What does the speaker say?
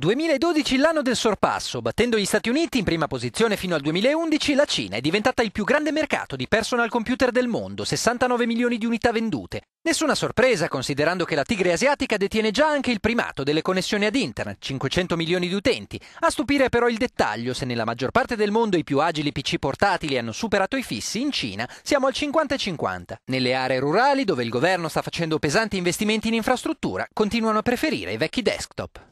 2012 l'anno del sorpasso, battendo gli Stati Uniti in prima posizione fino al 2011, la Cina è diventata il più grande mercato di personal computer del mondo, 69 milioni di unità vendute. Nessuna sorpresa considerando che la tigre asiatica detiene già anche il primato delle connessioni ad internet, 500 milioni di utenti. A stupire però il dettaglio, se nella maggior parte del mondo i più agili PC portatili hanno superato i fissi, in Cina siamo al 50-50. Nelle aree rurali, dove il governo sta facendo pesanti investimenti in infrastruttura, continuano a preferire i vecchi desktop.